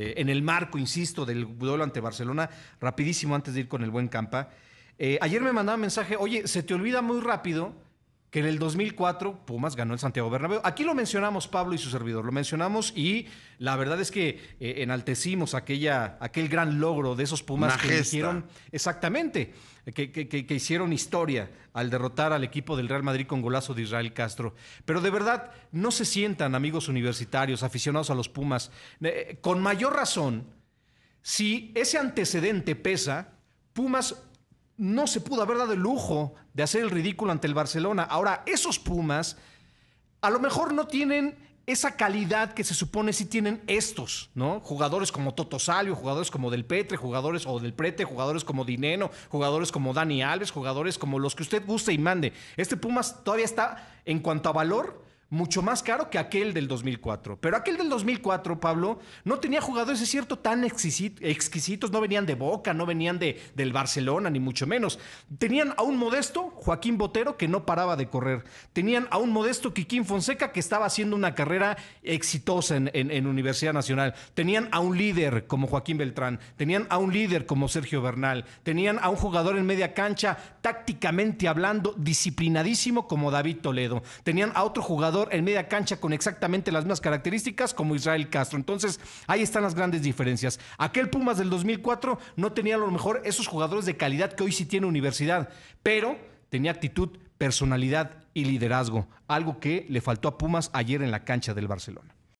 Eh, en el marco, insisto, del duelo ante Barcelona, rapidísimo antes de ir con el buen Campa. Eh, ayer me mandaba un mensaje, oye, se te olvida muy rápido que en el 2004 Pumas ganó el Santiago Bernabéu. Aquí lo mencionamos Pablo y su servidor, lo mencionamos y la verdad es que eh, enaltecimos aquella, aquel gran logro de esos Pumas que hicieron exactamente, que, que, hicieron historia al derrotar al equipo del Real Madrid con golazo de Israel Castro. Pero de verdad, no se sientan amigos universitarios, aficionados a los Pumas, eh, con mayor razón, si ese antecedente pesa, Pumas no se pudo haber dado el lujo de hacer el ridículo ante el Barcelona. Ahora, esos Pumas a lo mejor no tienen esa calidad que se supone si tienen estos, ¿no? Jugadores como Toto Salio, jugadores como Del Petre, jugadores o Del Prete, jugadores como Dineno, jugadores como Dani Alves, jugadores como los que usted guste y mande. Este Pumas todavía está, en cuanto a valor, mucho más caro que aquel del 2004. Pero aquel del 2004, Pablo, no tenía jugadores, es cierto, tan exquisitos, no venían de Boca, no venían de, del Barcelona, ni mucho menos. Tenían a un modesto Joaquín Botero que no paraba de correr. Tenían a un modesto Quiquín Fonseca que estaba haciendo una carrera exitosa en Universidad Nacional. Tenían a un líder como Joaquín Beltrán. Tenían a un líder como Sergio Bernal. Tenían a un jugador en media cancha, tácticamente hablando, disciplinadísimo como David Toledo. Tenían a otro jugador en media cancha con exactamente las mismas características como Israel Castro. Entonces, ahí están las grandes diferencias. Aquel Pumas del 2004 no tenía a lo mejor esos jugadores de calidad que hoy sí tiene universidad, pero tenía actitud, personalidad y liderazgo, algo que le faltó a Pumas ayer en la cancha del Barcelona.